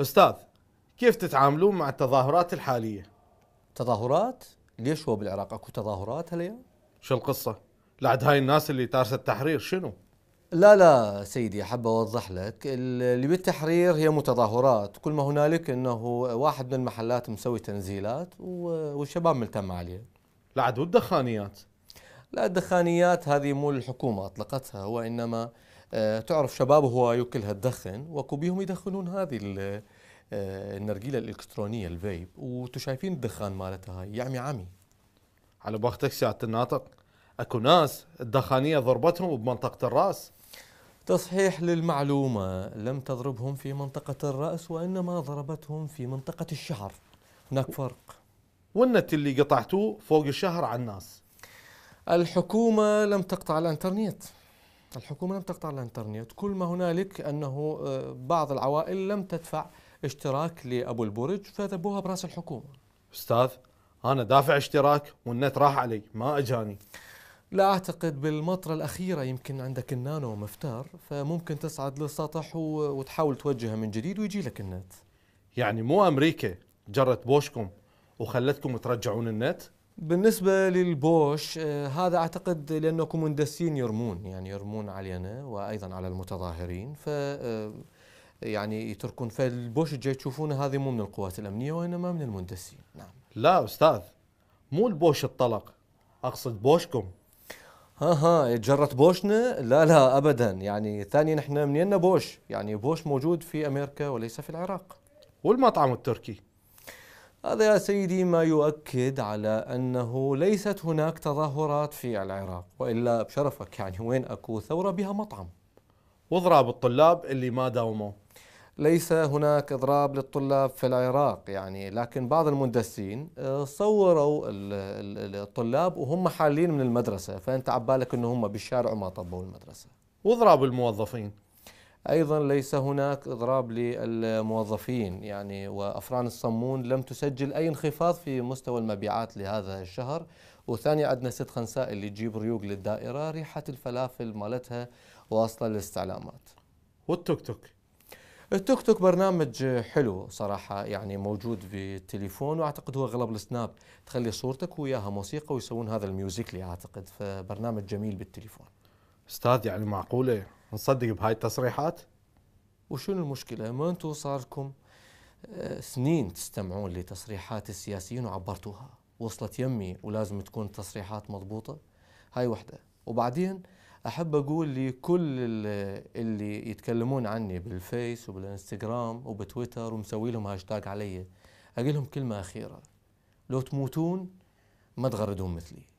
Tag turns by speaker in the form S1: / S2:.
S1: استاذ كيف تتعاملون مع التظاهرات الحاليه؟ تظاهرات؟ ليش هو بالعراق اكو تظاهرات هالايام؟ شو القصه؟ لعد هاي الناس اللي تارسه التحرير شنو؟ لا لا سيدي احب اوضح لك اللي بالتحرير هي متظاهرات كل ما هنالك انه واحد من المحلات مسوي تنزيلات والشباب ملتم عليه لعد والدخانيات لا الدخانيات هذه مو الحكومه اطلقتها وانما آه، تعرف شباب هواي وكلها تدخن وكوبيهم يدخنون هذه آه، النرجيله الالكترونيه الفيب وانتم شايفين الدخان مالتها هاي يعني يعمي عمي على بختك سياده الناطق اكو ناس الدخانيه ضربتهم بمنطقه الراس تصحيح للمعلومه لم تضربهم في منطقه الراس وانما ضربتهم في منطقه الشعر هناك فرق والنت اللي قطعتوه فوق الشهر على الناس الحكومه لم تقطع الانترنت الحكومة لم تقطع الانترنت كل ما هنالك أنه آه، بعض العوائل لم تدفع اشتراك لأبو البرج فذبوها برأس الحكومة أستاذ أنا دافع اشتراك والنت راح علي ما أجاني لا أعتقد بالمطرة الأخيرة يمكن عندك النانو مفتار فممكن تصعد للسطح وتحاول توجهها من جديد ويجي لك النت يعني مو أمريكا جرت بوشكم وخلتكم ترجعون النت بالنسبة للبوش آه، هذا أعتقد لأنه كومندسين يرمون يعني يرمون علينا وأيضا على المتظاهرين ف آه، يعني يتركون فالبوش الجاي تشوفونه هذه مو من القوات الأمنية وإنما من المندسين نعم لا أستاذ مو البوش الطلق أقصد بوشكم ها ها جرت بوشنا لا لا ابدا يعني ثانيا احنا منين بوش يعني بوش موجود في امريكا وليس في العراق والمطعم التركي هذا يا سيدي ما يؤكد على أنه ليست هناك تظاهرات في العراق وإلا بشرفك يعني وين أكو ثورة بها مطعم واضراب الطلاب اللي ما داوموا ليس هناك اضراب للطلاب في العراق يعني لكن بعض المندسين آه، صوروا الطلاب وهم حالين من المدرسه فانت عبالك انه هم بالشارع وما طبوا المدرسه واضراب الموظفين أيضا ليس هناك إضراب للموظفين يعني وأفران الصمون لم تسجل أي انخفاض في مستوى المبيعات لهذا الشهر وثاني عندنا ست خنساء اللي تجيب ريوق للدائرة ريحة الفلافل مالتها واصلة للاستعلامات والتوك توك التوك توك برنامج حلو صراحة يعني موجود بالتليفون وأعتقد هو غلب السناب تخلي صورتك وياها موسيقى ويسوون هذا الميوزيكلي أعتقد فبرنامج جميل بالتليفون استاذ يعني معقوله نصدق بهاي التصريحات؟ وشنو المشكله؟ ما انتم صار لكم آه، سنين تستمعون لتصريحات السياسيين وعبرتوها وصلت يمي ولازم تكون التصريحات مضبوطه هاي وحده وبعدين احب اقول لكل اللي يتكلمون عني بالفيس وبالانستغرام وبتويتر ومسوي لهم هاشتاج علي اقول لهم كلمه اخيره لو تموتون ما تغردون مثلي